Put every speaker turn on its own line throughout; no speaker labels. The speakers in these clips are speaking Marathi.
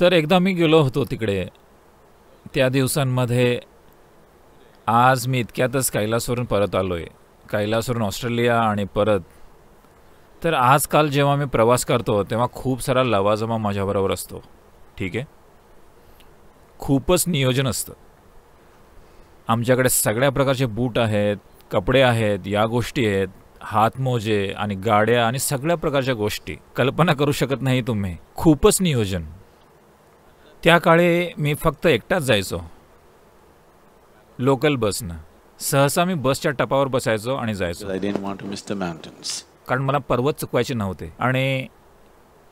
तर एकदा मी गेलो होतो तिकडे त्या दिवसांमध्ये आज मी इतक्यातच कैलासवरून परत आलो आहे कैलासवरून ऑस्ट्रेलिया आणि परत तर आजकाल जेव्हा मी प्रवास करतो तेव्हा खूप सारा लवाजमा माझ्याबरोबर असतो ठीक आहे खूपच नियोजन असतं आमच्याकडे सगळ्या प्रकारचे बूट आहेत कपडे आहेत या गोष्टी आहेत हातमोजे आणि गाड्या आणि सगळ्या प्रकारच्या गोष्टी कल्पना करू शकत नाही तुम्ही खूपच नियोजन त्या काळे मी फक्त एकटाच जायचो लोकल बसनं सहसा मी बसच्या टपावर बसायचो आणि जायचो कारण मला पर्वत चुकवायचे नव्हते आणि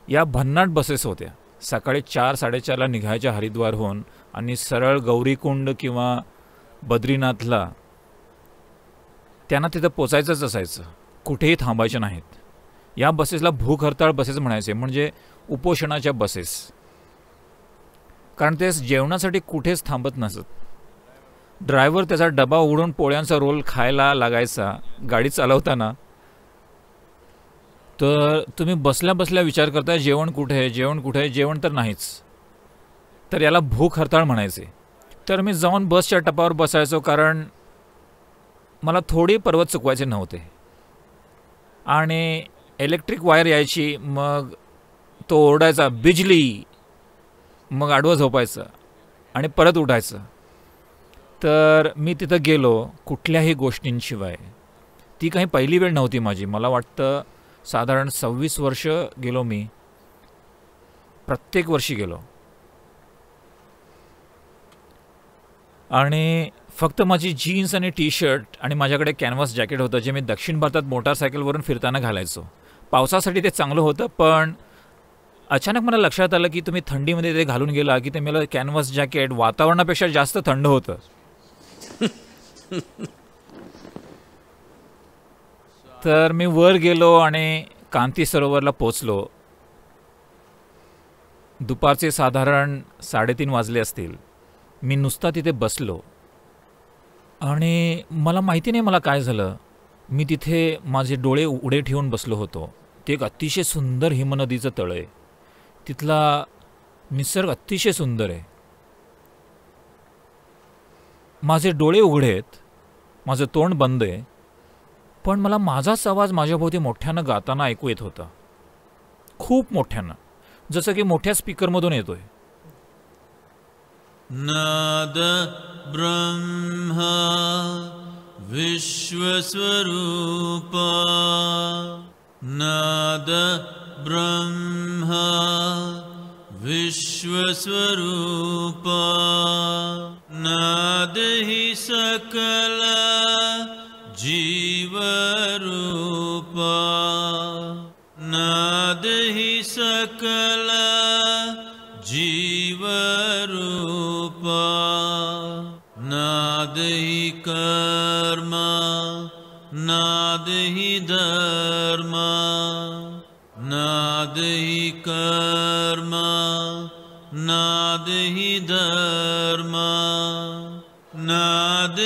या भन्नाट बसेस होत्या सकाळी चार साडेचारला निघायच्या हरिद्वारहून आणि सरळ गौरीकुंड किंवा बद्रीनाथला त्यांना तिथं पोचायचंच असायचं कुठेही थांबायचे नाहीत या बसेसला भूख हरताळ बसेस म्हणायचे म्हणजे उपोषणाच्या बसेस कारण ते जेवणासाठी कुठेच थांबत नसत ड्रायव्हर त्याचा डबा उघडून पोळ्यांचा रोल खायला लागायचा गाडी चालवताना तर तुम्ही बसल्या बसल्या विचार करताय जेवण कुठे आहे जेवण कुठे आहे जेवण तर नाहीच तर याला भूक हरताळ म्हणायचे तर मी जाऊन बसच्या टपावर बसायचो कारण मला थोडी पर्वत चुकवायचे नव्हते आणि इलेक्ट्रिक वायर यायची मग तो ओरडायचा बिजली मग आडवं झोपायचं आणि परत उठायचं तर मी तिथं गेलो कुठल्याही गोष्टींशिवाय ती काही पहिली वेळ नव्हती माझी मला वाटतं साधारण सव्वीस वर्ष गेलो मी प्रत्येक वर्षी गेलो आणि फक्त माझी जीन्स आणि टी शर्ट आणि माझ्याकडे कॅनव्हास जॅकेट होतं जे मी दक्षिण भारतात मोटारसायकलवरून फिरताना घालायचो पावसासाठी ते चांगलं होतं पण अचानक मला लक्षात आलं की तुम्ही थंडीमध्ये ते घालून गेला की ते मला कॅनव्हास जॅकेट वातावरणापेक्षा जास्त थंड होतं तर मी वर गेलो आणि कांती सरोवरला पोचलो दुपारचे साधारण साडेतीन वाजले असतील मी नुसता तिथे बसलो आणि मला माहिती नाही मला काय झालं मी तिथे माझे डोळे उडे ठेवून बसलो होतो ते एक अतिशय सुंदर हिमनदीचं तळ आहे तिथला निसर्ग अतिशय सुंदर आहे माझे डोळे उघडे आहेत माझं तोंड बंद आहे पण मला माझाच आवाज माझ्याभोवती मोठ्यानं गाताना ऐकू येत होता खूप मोठ्यानं जसं की मोठ्या स्पीकरमधून येतोय
नाद ब्रह्मा विश्वस्वरूपा नाद ब्रह्मा विश्वस्वरूप नादहि सकला जीव नादहि सकल जीवरूप नादहि कर्मा नादहि धर्मा नादहि धर्म नाद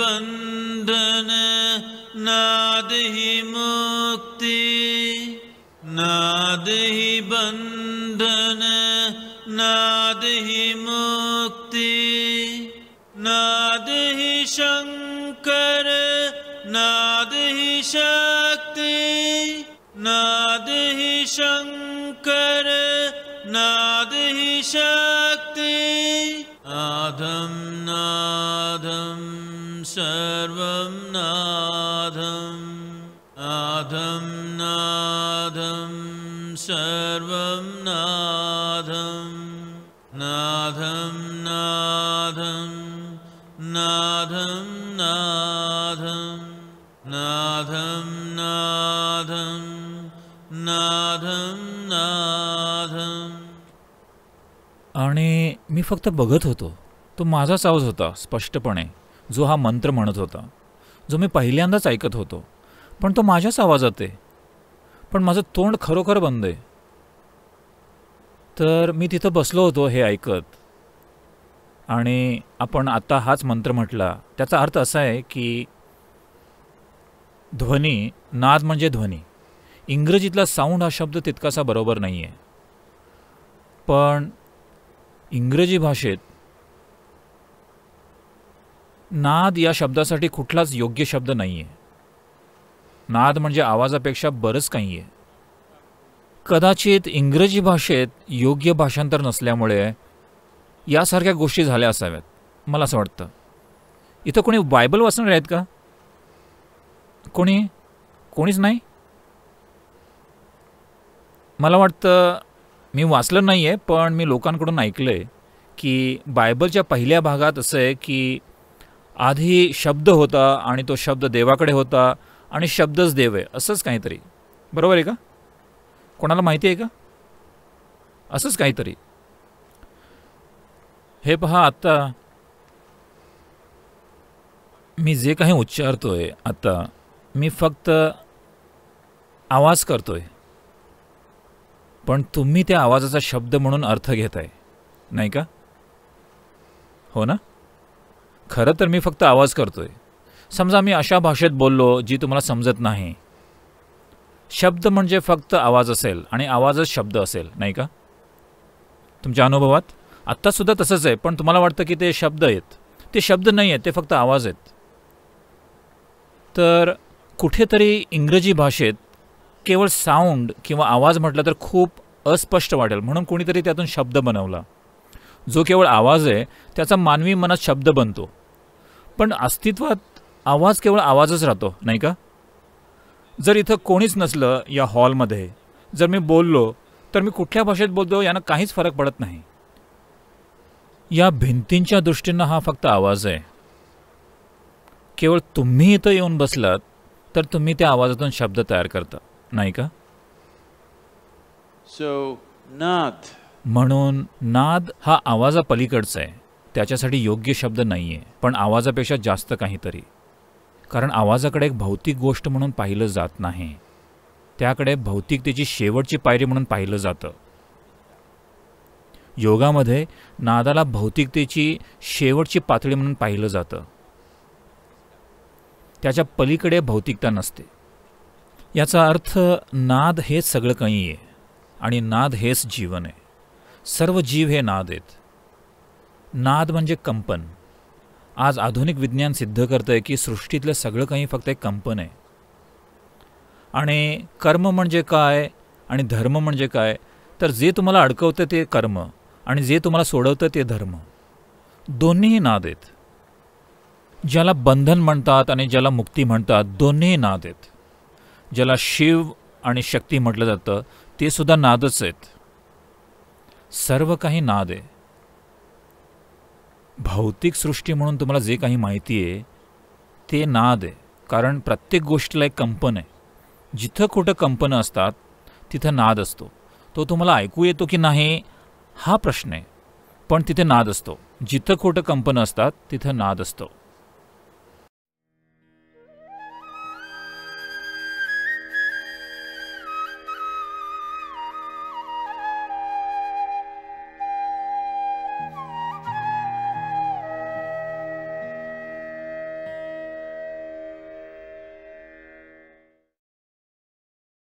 बन्धन नादहि मुक्ति नादहि बन्धन नादहि मुक्ति नादहि शङ्कर नादहि श शक्ति अधम् नाधम् सर्वम् नाधम् अधम् नाधम् सर्वं नाधम् नाधम् नाधम् नाधम् नाधम्
आणि मी फक्त बघत होतो तो माझाच आवाज होता स्पष्टपणे जो हा मंत्र म्हणत होता जो मी पहिल्यांदाच ऐकत होतो पण तो माझ्याच आवाजात आहे पण माझं तोंड खरोखर बंद आहे तर मी तिथं बसलो होतो हे ऐकत आणि आपण आता हाच मंत्र म्हटला त्याचा अर्थ असा आहे की ध्वनी नाद म्हणजे ध्वनी इंग्रजीतला साऊंड हा शब्द तितकासा बरोबर नाही आहे पण इंग्रजी भाषेत नाद या शब्दासाठी कुठलाच योग्य शब्द नाही आहे नाद म्हणजे आवाजापेक्षा बरंच काही आहे कदाचित इंग्रजी भाषेत योग्य भाषांतर नसल्यामुळे यासारख्या गोष्टी झाल्या असाव्यात मला असं वाटतं इथं कोणी बायबल वाचणार आहेत का कोणी कोणीच नाही मला वाटतं मी वाचलं नाही आहे पण मी लोकांकडून ऐकलं आहे की बायबलच्या पहिल्या भागात असं आहे की आधी शब्द होता आणि तो शब्द देवाकडे होता आणि शब्दच देव आहे असंच काहीतरी बरोबर आहे का कोणाला माहिती आहे का असंच काहीतरी हे पहा आत्ता मी जे काही उच्चारतो आहे आत्ता मी फक्त आवाज करतो आहे पण तुम्ही त्या आवाजाचा शब्द म्हणून अर्थ घेत आहे नाही का हो ना खरं तर मी फक्त आवाज करतोय समजा मी अशा भाषेत बोललो जी तुम्हाला समजत नाही शब्द म्हणजे फक्त आवाज असेल आणि आवाजच शब्द असेल नाही का तुमच्या अनुभवात आत्तासुद्धा तसंच आहे पण तुम्हाला वाटतं की ते शब्द आहेत ते शब्द नाही आहेत ते फक्त आवाज आहेत तर कुठेतरी इंग्रजी भाषेत केवळ साऊंड किंवा आवाज म्हटला तर खूप अस्पष्ट वाटेल म्हणून कोणीतरी त्यातून शब्द बनवला जो केवळ आवाज आहे त्याचा मानवी मनात शब्द बनतो पण अस्तित्वात आवाज केवळ आवाजच राहतो नाही का जर इथं कोणीच नसलं या हॉलमध्ये जर मी बोललो तर मी कुठल्या भाषेत बोलतो यानं काहीच फरक पडत नाही या भिंतींच्या दृष्टीनं हा फक्त आवाज आहे केवळ तुम्ही इथं येऊन बसलात तर तुम्ही त्या आवाजातून शब्द तयार करता नाही का
सो नाद
म्हणून नाद हा आवाजापलीकडचा आहे त्याच्यासाठी योग्य शब्द नाही आहे पण आवाजापेक्षा जास्त काहीतरी कारण आवाजाकडे एक भौतिक गोष्ट म्हणून पाहिलं जात नाही त्याकडे भौतिकतेची शेवटची पायरी म्हणून पाहिलं जातं योगामध्ये नादाला भौतिकतेची शेवटची पातळी म्हणून पाहिलं जातं त्याच्या पलीकडे भौतिकता नसते याचा अर्थ नाद हेच सगळं काही आहे आणि नाद हेच जीवन आहे सर्व जीव हे नाद आहेत नाद म्हणजे कंपन आज आधुनिक विज्ञान सिद्ध करतं आहे की सृष्टीतलं सगळं काही फक्त एक कंपन आहे आणि कर्म म्हणजे काय आणि धर्म म्हणजे काय तर जे तुम्हाला अडकवतं ते कर्म आणि जे तुम्हाला सोडवतं ते धर्म दोन्हीही नाद आहेत ज्याला बंधन म्हणतात आणि ज्याला मुक्ती म्हणतात दोन्हीही नाद आहेत ज्याला शिव आणि शक्ती म्हटलं जातं ते सुद्धा नादच आहेत सर्व काही नाद आहे भौतिक सृष्टी म्हणून तुम्हाला जे काही माहिती आहे ते नाद आहे कारण प्रत्येक गोष्टीला एक कंपन आहे जिथं कुठं कंपनं असतात तिथं नाद असतो तो तुम्हाला ऐकू येतो की नाही हा प्रश्न आहे पण तिथे नाद असतो जिथं खोटं कंपनं असतात तिथं नाद असतो